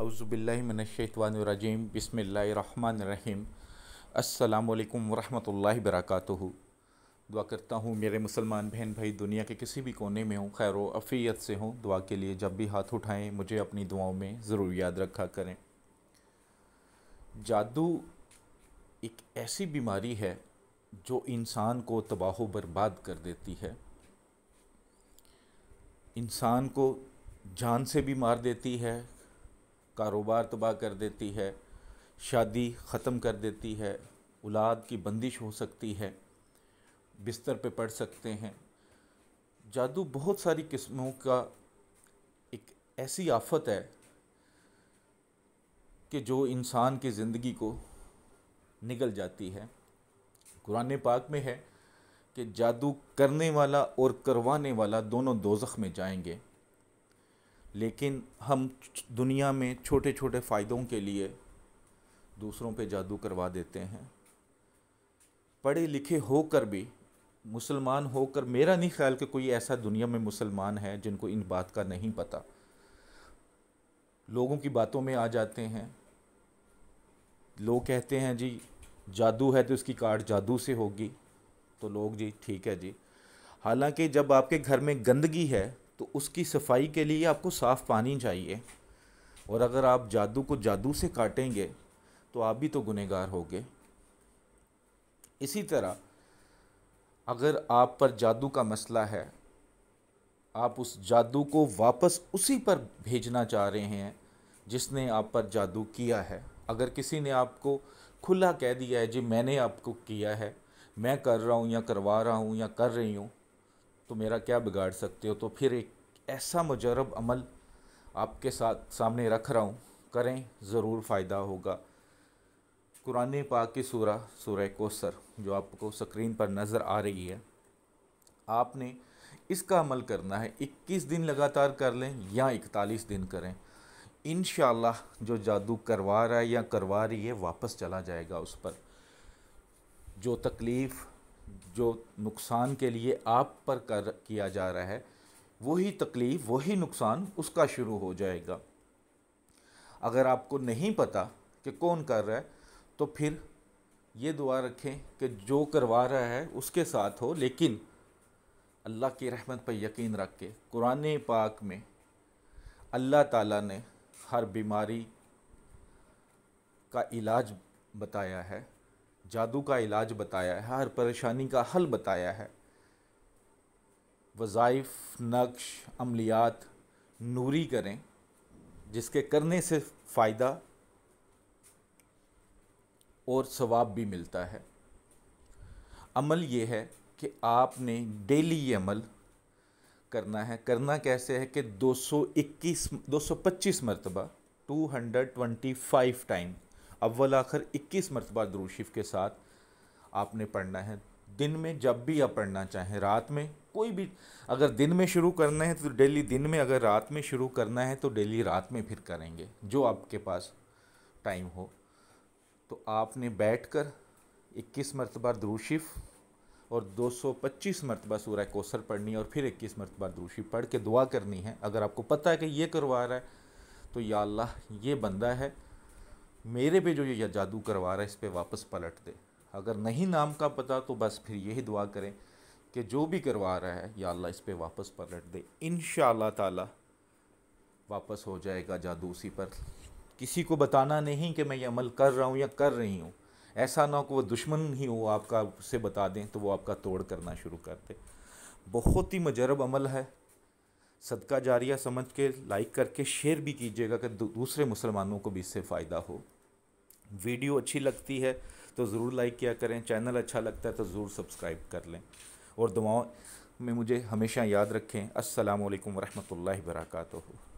अउज़बिल्लिमिनशवानरजीम बसमीम अल्लाम वरहमल वरक दुआ करता हूँ मेरे मुसलमान बहन भाई दुनिया के किसी भी कोने में हों खैर अफ़ीयत से हों दुआ के लिए जब भी हाथ उठाएँ मुझे अपनी दुआओं में ज़रूर याद रखा करें जादू एक ऐसी बीमारी है जो इंसान को तबाह बर्बाद कर देती है इंसान को जान से भी मार देती है कारोबार तबाह कर देती है शादी ख़त्म कर देती है औलाद की बंदिश हो सकती है बिस्तर पे पड़ सकते हैं जादू बहुत सारी किस्मों का एक ऐसी आफत है कि जो इंसान की ज़िंदगी को निगल जाती है कुरान पाक में है कि जादू करने वाला और करवाने वाला दोनों दोजख में जाएंगे लेकिन हम दुनिया में छोटे छोटे फ़ायदों के लिए दूसरों पे जादू करवा देते हैं पढ़े लिखे होकर भी मुसलमान होकर मेरा नहीं ख्याल कि कोई ऐसा दुनिया में मुसलमान है जिनको इन बात का नहीं पता लोगों की बातों में आ जाते हैं लोग कहते हैं जी जादू है तो इसकी काट जादू से होगी तो लोग जी ठीक है जी हालांकि जब आपके घर में गंदगी है तो उसकी सफाई के लिए आपको साफ़ पानी चाहिए और अगर आप जादू को जादू से काटेंगे तो आप भी तो गुनहगार गए इसी तरह अगर आप पर जादू का मसला है आप उस जादू को वापस उसी पर भेजना चाह रहे हैं जिसने आप पर जादू किया है अगर किसी ने आपको खुला कह दिया है जी मैंने आपको किया है मैं कर रहा हूँ या करवा रहा हूँ या कर रही हूँ तो मेरा क्या बिगाड़ सकते हो तो फिर एक ऐसा मुजरब अमल आपके साथ सामने रख रहा हूँ करें ज़रूर फ़ायदा होगा कुरान पाक की सूरा सूर कोसर जो आपको स्क्रीन पर नज़र आ रही है आपने इसका अमल करना है 21 दिन लगातार कर लें या 41 दिन करें इन जो जादू करवा रहा है या करवा रही है वापस चला जाएगा उस पर जो तकलीफ़ जो नुकसान के लिए आप पर कर किया जा रहा है वही तकलीफ़ वही नुकसान उसका शुरू हो जाएगा अगर आपको नहीं पता कि कौन कर रहा है तो फिर ये दुआ रखें कि जो करवा रहा है उसके साथ हो लेकिन अल्लाह की रहमत पर यकीन रख के कुरान पाक में अल्लाह ताला ने हर बीमारी का इलाज बताया है जादू का इलाज बताया है हर परेशानी का हल बताया है वज़ाइफ नक्श अमलियात नूरी करें जिसके करने से फ़ायदा और सवाब भी मिलता है अमल ये है कि आपने डेली ये अमल करना है करना कैसे है कि 221 225 मरतबा 225 टाइम अव्वल आखिर इक्कीस मरतबा द्रोशिव के साथ आपने पढ़ना है दिन में जब भी आप पढ़ना चाहें रात में कोई भी अगर दिन में शुरू करना है तो डेली दिन में अगर रात में शुरू करना है तो डेली रात में फिर करेंगे जो आपके पास टाइम हो तो आपने बैठ कर इक्कीस मरतबा द्रोशिफ और 225 मरतबा सूर्य कोसर पढ़नी है और फिर 21 मरतबा द्रूशी पढ़ के दुआ करनी है अगर आपको पता है कि ये करवा रहा है तो या अल्लाह ये बंदा है मेरे पे जो ये जादू करवा रहा है इस पर वापस पलट दे अगर नहीं नाम का पता तो बस फिर यही दुआ करें कि जो भी करवा रहा है या अल्लाह इस पर वापस पलट दे इन ताला वापस हो जाएगा जादू उसी पर किसी को बताना नहीं कि मैं ये अमल कर रहा हूँ या कर रही हूँ ऐसा ना हो वो दुश्मन ही हो आपका उससे बता दें तो वो आपका तोड़ करना शुरू कर दे बहुत ही मजरब अमल है सदका जारिया समझ के लाइक करके शेयर भी कीजिएगा कि दूसरे मुसलमानों को भी इससे फ़ायदा हो वीडियो अच्छी लगती है तो ज़रूर लाइक किया करें चैनल अच्छा लगता है तो ज़रूर सब्सक्राइब कर लें और दुआओं में मुझे हमेशा याद रखें असलकम वरहमल वर्का